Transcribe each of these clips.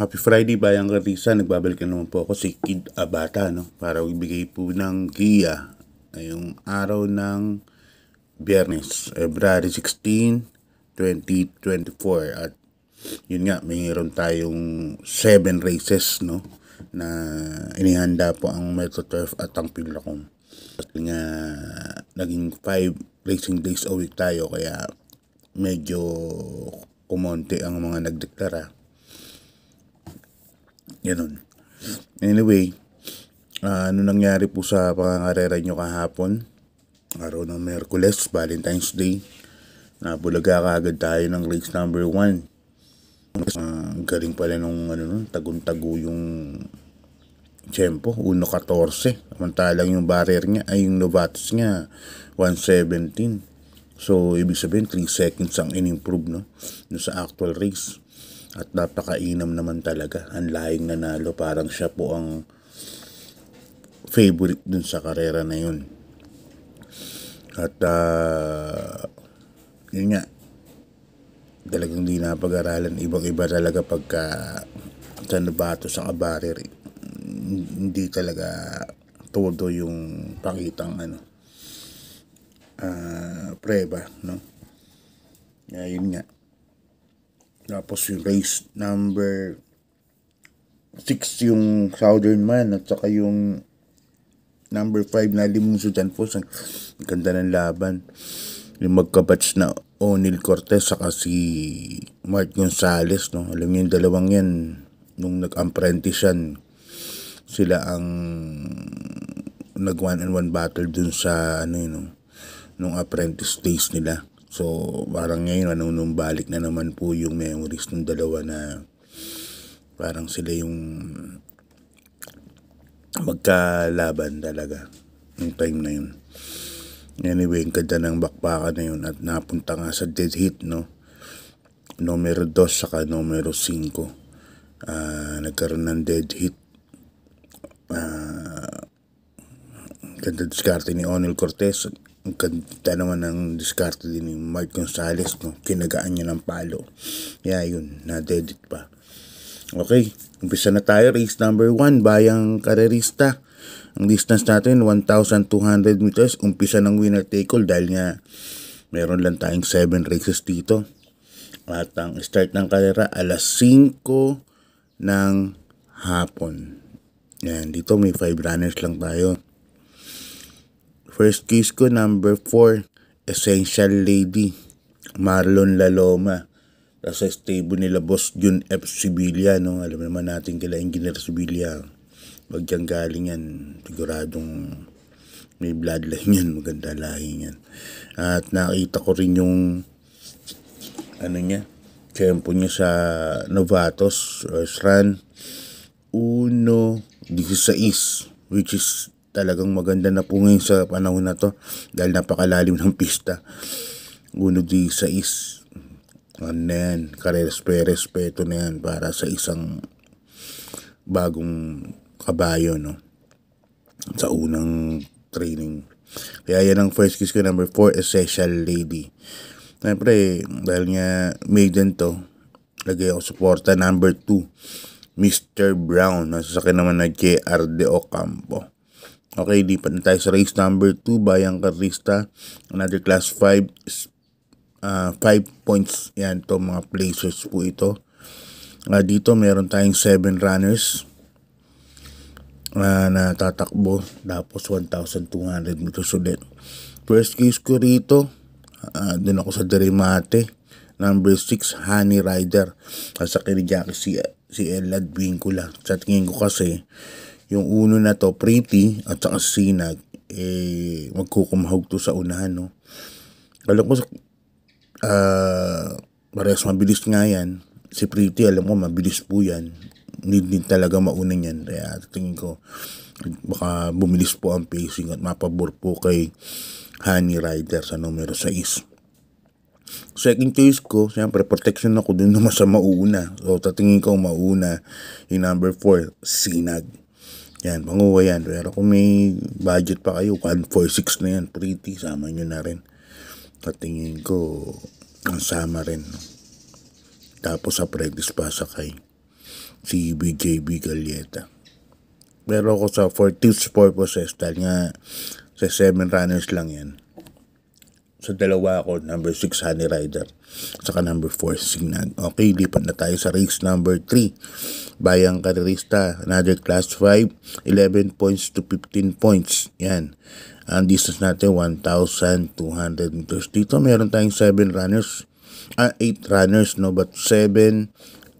Happy Friday, Bayang Karisa. Nagbabalik na naman po ako si Kid Abata, no? Para ibigay po ng giya ngayong araw ng Biyernes, February 16, 2024. At yun nga, mayroon tayong 7 races, no? Na inihanda po ang Metro Turf at ang Pilacom. Kasi nga, naging 5 racing days a week tayo, kaya medyo kumonti ang mga nagdeklara Ganun. Anyway, uh, ano nangyari po sa pangangarera nyo kahapon? Araw ng Merkules, Valentine's Day. Nabulaga kaagad tayo ng race number 1. Uh, ah, galing pala nung ano nun, tagong-tago yung tempo, 1.14. Samantalang yung barrier niya, ay yung Novatus niya, 1.17. So, ibig sabihin, 3 seconds ang in-improve, no? no? Sa actual race. At napakainam naman talaga. Ang laing nanalo. Parang siya po ang favorite dun sa karera na yun. At uh, yun nga, talagang di napag-aralan. Ibang-iba talaga pagka sa nabato sa kabarir. Hindi talaga todo yung pakitang ano uh, ah, preba no ayun nga tapos yung race number 6 yung Southern Man at saka yung number 5 na Limong Sudan po. Ang ganda ng laban. Yung magkabatch na O'Neal Cortez saka si Mark Gonzalez. No? Alam niyo yung dalawang yan nung nag-apprentice yan sila ang nag one on one battle dun sa ano yun, no? nung apprentice days nila. So, parang ngayon, nanunumbalik na naman po yung memories ng dalawa na parang sila yung magkalaban talaga ng time na yun. Anyway, ang ganda ng bakbaka na yun at napunta nga sa dead hit, no? Numero 2 saka numero 5. Uh, ah, nagkaroon ng dead hit. Uh, ah, ganda diskarte ni Onel Cortez ang ganda naman ng diskarte din ni Mark Gonzalez, no? Kinagaan niya ng palo. Kaya yeah, yun, na nadedit pa. Okay, umpisa na tayo. Race number 1, Bayang Karerista. Ang distance natin, 1,200 meters. Umpisa ng winner take all dahil nga meron lang tayong 7 races dito. At ang start ng karera, alas 5 ng hapon. Yan, dito may 5 runners lang tayo. First kiss ko number 4, Essential Lady, Marlon Laloma. Tapos sa stable nila boss Jun F. Sibilia, no? Alam naman natin kila Engineer Sibilia. Huwag kang galing yan. Siguradong may bloodline yan. Maganda lahi yan. At nakita ko rin yung ano niya, tempo niya sa Novatos, Earth Run. Uno, 16, which is talagang maganda na po ngayon sa panahon na to dahil napakalalim ng pista. Uno di sa is ano yan, karespe-respeto na yan para sa isang bagong kabayo no sa unang training. Kaya yan ang first kiss ko number 4 essential lady. Siyempre, dahil nga maiden to, lagay ako suporta number 2. Mr. Brown, nasa sakin naman na JR De Ocampo. Okay, lipat na tayo sa race number 2, Bayang Carista. Another class 5, uh, 5 points. Yan to mga places po ito. Uh, dito meron tayong 7 runners uh, na tatakbo. Tapos 1,200 meters ulit. First case ko rito, uh, dun ako sa Derimate. Number 6, Honey Rider. sa Jackie si, si Elad Vincula. Sa tingin ko kasi, yung uno na to, pretty at saka sinag, eh, magkukumahog to sa unahan, no? Alam ko, uh, parehas mabilis nga yan. Si Pretty, alam ko, mabilis po yan. Need, need talaga mauna yan. Kaya tingin ko, baka bumilis po ang pacing at mapabor po kay Honey Rider sa numero 6. Second choice ko, siyempre, protection ako dun naman sa mauuna. So, tatingin ko mauna, yung number 4, Sinag. Yan, panguha yan. Pero kung may budget pa kayo, 146 na yan, pretty, sama nyo na rin. At ko, ang sama rin. Tapos sa practice pa sa kay si BJB Galleta. Pero ako sa for tips purposes, dahil nga sa 7 runners lang yan sa dalawa ko, number 6 Honey Rider, saka number 4 Signag. Okay, lipat na tayo sa race number 3. Bayang Karerista, another class 5, 11 points to 15 points. Yan. Ang distance natin 1,200 meters. Dito meron tayong 7 runners, ah, 8 runners no, but 7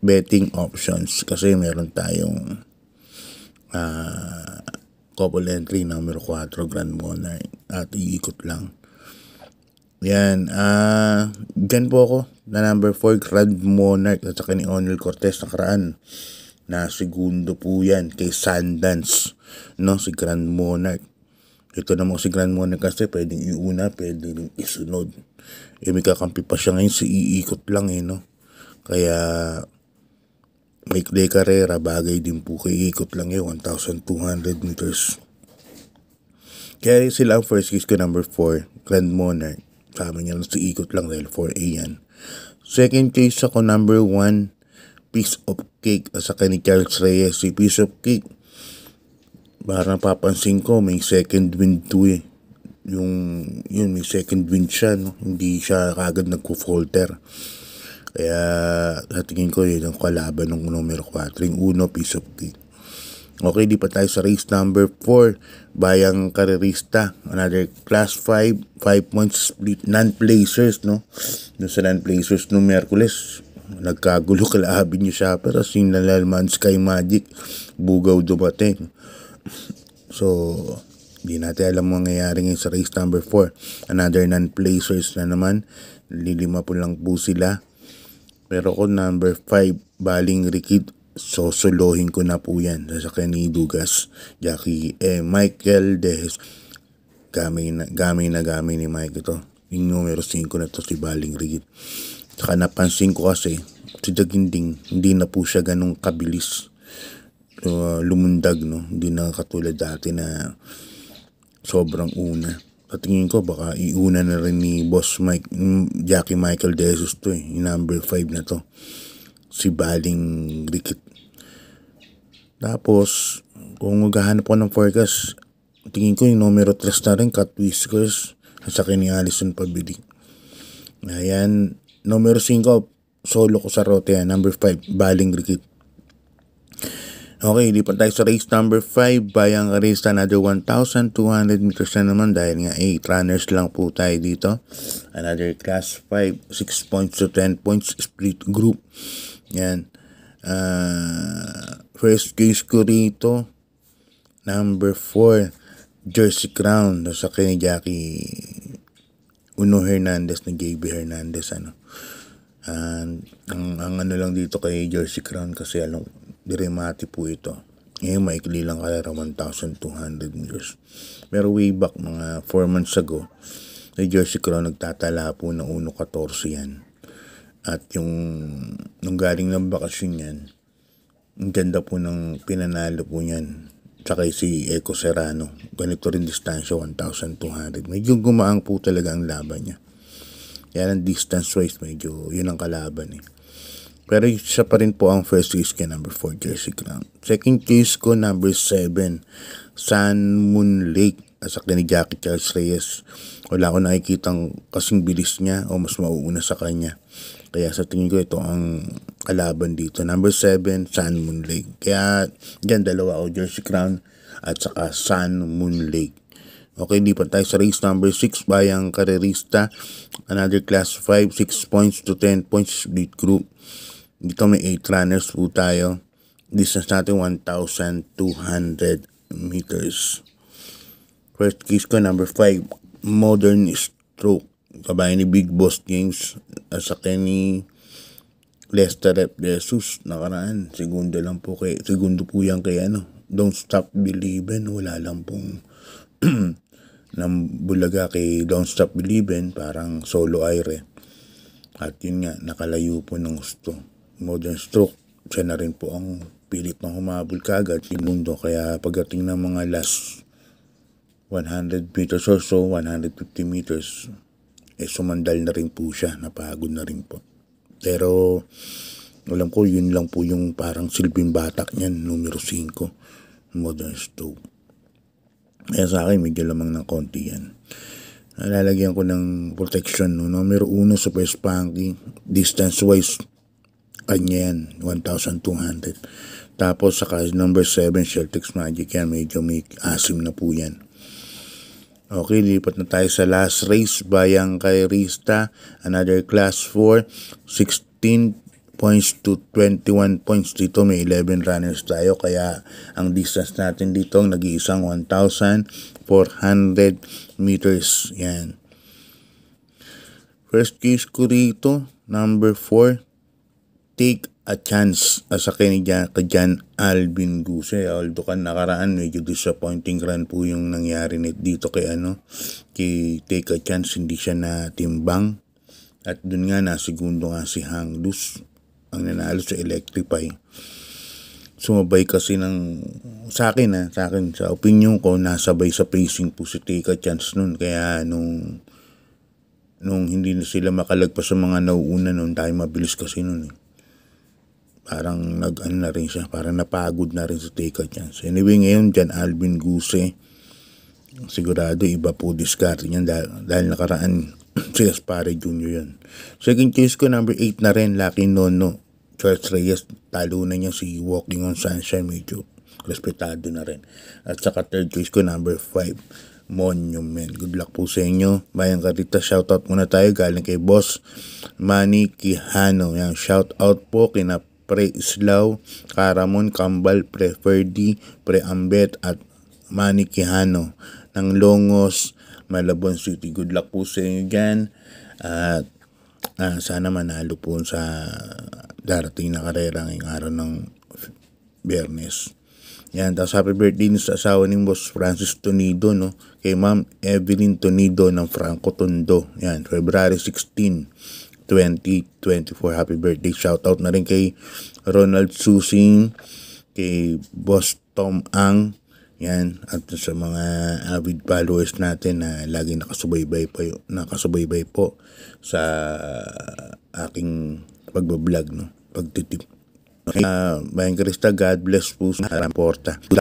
betting options kasi meron tayong ah, uh, couple entry number 4 Grand Monarch at iikot lang yan. Uh, dyan po ako na number 4, Grand Monarch at saka ni Onel Cortez nakaraan. Na segundo po yan kay Sundance. No? Si Grand Monarch. Ito naman si Grand Monarch kasi pwedeng iuna, pwedeng isunod. Eh may kakampi pa siya ngayon, si iikot lang eh no. Kaya may De Carrera bagay din po kay ikot lang yun, eh, 1,200 meters. Kaya sila ang first case ko number 4, Grand Monarch. Sabi niya lang, ikot lang dahil 4A yan. Second case ako, number 1, piece of cake sa ni Charles Reyes. Si piece of cake, parang papansin ko, may second wind to eh. Yung, yun, may second wind siya, no? Hindi siya kagad nagko-falter. Kaya, sa tingin ko, yun ang kalaban ng numero 4. Yung uno, piece of cake. Okay, di pa tayo sa race number 4, Bayang Karerista. Another class 5, 5 points split, non-placers, no? no sa non-placers no Merkules, nagkagulo kalahabi niyo siya, pero si sinalalman Sky Magic, bugaw dumating. So, hindi natin alam mangyayari ngayon sa race number 4. Another non-placers na naman, lilima po lang po sila. Pero kung number 5, baling Rikid So, solohin ko na po yan. Sasakyan ni Dugas, Jackie, eh, Michael Dehes. Gamay na, gamay na gamay ni Mike ito. Yung numero 5 na to si Baling Rigid. Saka napansin ko kasi, si Daginding, hindi na po siya ganong kabilis. Uh, lumundag, no? Hindi na katulad dati na sobrang una. Sa tingin ko, baka iuna na rin ni Boss Mike, mm, Jackie Michael Desus to eh, number 5 na to si Baling Dikit. Tapos, kung maghahanap ko ng forecast, tingin ko yung numero 3 na rin, Cat Whiskers, at saka ni Allison Pabilik. Ayan, numero 5, solo ko sa rote yan. Ah, number 5, Baling Dikit. Okay, lipat tayo sa race number 5. Bayang race another 1,200 meters na naman dahil nga 8 eh, runners lang po tayo dito. Another class 5, 6 points to 10 points split group. Yan. Uh, first case ko rito, number 4, Jersey Crown, no, sa kay Jackie Uno Hernandez ni JB Hernandez. Ano. And, ang, ang ano lang dito kay Jersey Crown kasi alam, diremati po ito. Ngayon, maikli lang kalaro 1,200 meters. Pero way back, mga 4 months ago, si Jersey Crown nagtatala po ng 1.14 yan. At yung nung galing ng bakasyon yan, ang ganda po ng pinanalo po niyan. Tsaka si Eco Serrano. Ganito rin distansya, 1,200. Medyo gumaang po talaga ang laban niya. Kaya ang distance wise, medyo yun ang kalaban eh. Pero siya pa rin po ang first choice kay number 4, Jersey Crown. Second choice ko, number 7, Sun Moon Lake. Asakta ni Jackie Charles Reyes. Wala ko nakikitang kasing bilis niya o mas mauuna sa kanya. Kaya sa tingin ko ito ang kalaban dito. Number 7, Sun Moon Lake. Kaya yan dalawa o Jersey Crown at saka Sun Moon Lake. Okay, hindi pa tayo sa race number 6 bayang karerista. Another class 5, 6 points to 10 points split group. Dito may 8 runners po tayo. Distance natin 1,200 meters. First case ko number 5, Modern Stroke kabayan ni Big Boss James at saka ni Lester Rep Jesus nakaraan. Segundo lang po kay segundo po yan kay ano. Don't stop believing. Wala lang pong ng bulaga kay Don't Stop Believing parang solo aire. At yun nga, nakalayo po ng gusto. Modern stroke, siya na rin po ang pilit na humabol kagad si mundo. Kaya pagdating ng mga last 100 meters or so, 150 meters, eh, sumandal na rin po siya, napagod na rin po. Pero alam ko yun lang po yung parang silbing batak niyan, numero 5, modern stove. Kaya sa akin medyo lamang ng konti yan. Nalalagyan ko ng protection no? numero 1 super spanky, distance wise, kanya yan, 1,200. Tapos saka number 7, Celtics Magic yan, medyo may asim na po yan. Okay, lipat na tayo sa last race. Bayang kay Rista. Another class 4. 16 points to 21 points dito. May 11 runners tayo. Kaya ang distance natin dito ang nag-iisang 1,400 meters. Yan. First case ko rito, number 4. Take a chance uh, ah, sa kinigyan kay Jan Alvin Guse. Although kan nakaraan medyo disappointing run po yung nangyari nit dito kay ano kay take a chance hindi siya timbang. at dun nga na segundo nga si Hang Dus ang nanalo sa Electrify. Sumabay kasi ng sa akin ha, ah, sa akin sa opinion ko nasabay sa pacing po si Take a Chance noon kaya nung nung hindi na sila makalagpas sa mga nauuna noon tayo mabilis kasi noon eh parang nag ano na rin siya, parang napagod na rin sa take a chance. Anyway, ngayon dyan Alvin Guse, sigurado iba po discard niyan dahil, dahil nakaraan si Gaspare Jr. yun. Second choice ko, number 8 na rin, Lucky Nono. Charles Reyes, talo na niya si Walking on Sunshine, medyo respetado na rin. At saka third choice ko, number 5, Monument. Good luck po sa inyo. Bayang Karita, shoutout muna tayo galing kay Boss Manny Quijano. Yan, shoutout po kina Pre Islaw, Karamon Kambal, Pre Ferdi, Pre Ambet at Manikihano ng Longos, Malabon City. Good luck po sa inyo again. At uh, sana manalo po sa darating na karera ngayong araw ng Bernes. Yan, tapos happy birthday din sa asawa ni Boss Francis Tonido, no? Kay Ma'am Evelyn Tonido ng Franco Tondo. Yan, February 16. 2024. Happy birthday. Shoutout na rin kay Ronald Susing, kay Boss Tom Ang, yan, at sa mga avid followers natin na lagi nakasubaybay po, nakasubaybay po sa aking pagbablog, no? pagtitip. Okay, uh, Bayang Krista, God bless po sa Ramporta.